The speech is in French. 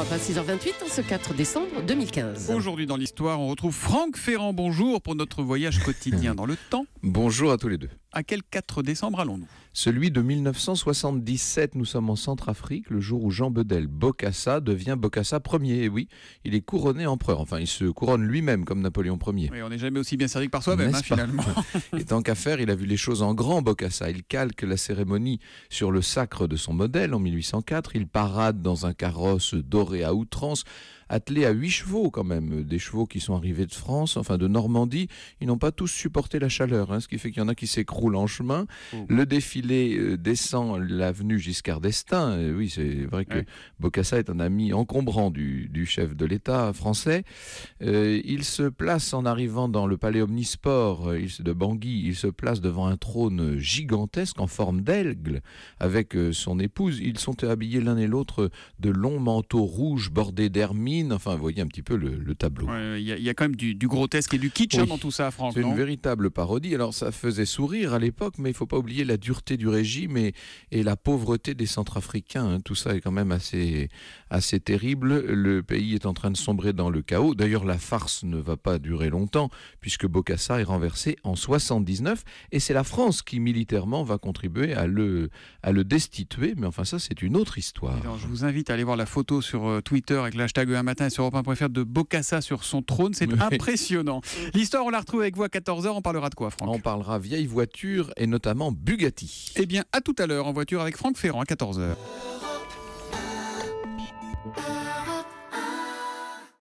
Europe 6h28, en ce 4 décembre 2015. Aujourd'hui dans l'histoire, on retrouve Franck Ferrand. Bonjour pour notre voyage quotidien dans le temps. Bonjour à tous les deux. À quel 4 décembre allons-nous Celui de 1977. Nous sommes en Centrafrique, le jour où Jean Bedel Bokassa devient Bokassa Ier. Et oui, il est couronné empereur. Enfin, il se couronne lui-même comme Napoléon Ier. Oui, on n'est jamais aussi bien servi que par soi-même, hein, finalement. et tant qu'à faire, il a vu les choses en grand, Bokassa. Il calque la cérémonie sur le sacre de son modèle en 1804. Il parade dans un carrosse doré à outrance, attelé à huit chevaux quand même. Des chevaux qui sont arrivés de France, enfin de Normandie. Ils n'ont pas tous supporté la chaleur, hein, ce qui fait qu'il y en a qui s'écroulent roule en chemin. Le défilé euh, descend l'avenue Giscard d'Estaing. Euh, oui, c'est vrai que Bocassa est un ami encombrant du, chef de l'État français. Euh, il se place en arrivant dans le palais omnisport de Bangui. Il se place devant un trône gigantesque en forme d'aigle avec son épouse. Ils sont habillés l'un et l'autre de longs manteaux rouges bordés d'hermine. Enfin, vous voyez un petit peu le, tableau. Il y, a quand même du, grotesque et du kitsch hein, dans tout ça, Franck. C'est une véritable parodie. Alors, ça faisait sourire à l'époque, mais il faut pas oublier la dureté du régime et, et la pauvreté des Centrafricains. Hein. Tout ça est quand même assez, assez terrible. Le pays est en train de sombrer dans le chaos. D'ailleurs, la farce ne va pas durer longtemps, puisque Bokassa est renversé en 79, et c'est la France qui, militairement, va contribuer à le, à le destituer. Mais enfin, ça, c'est une autre histoire. je vous invite à aller voir la photo sur euh, Twitter avec l'hashtag e un matin et sur europe1.fr de Bokassa sur son trône. C'est impressionnant. L'histoire, on la retrouve avec vous à 14h. On parlera de quoi, Franck On parlera vieille voiture et notamment Bugatti. Eh bien, à tout à l'heure en voiture avec Franck Ferrand à 14h.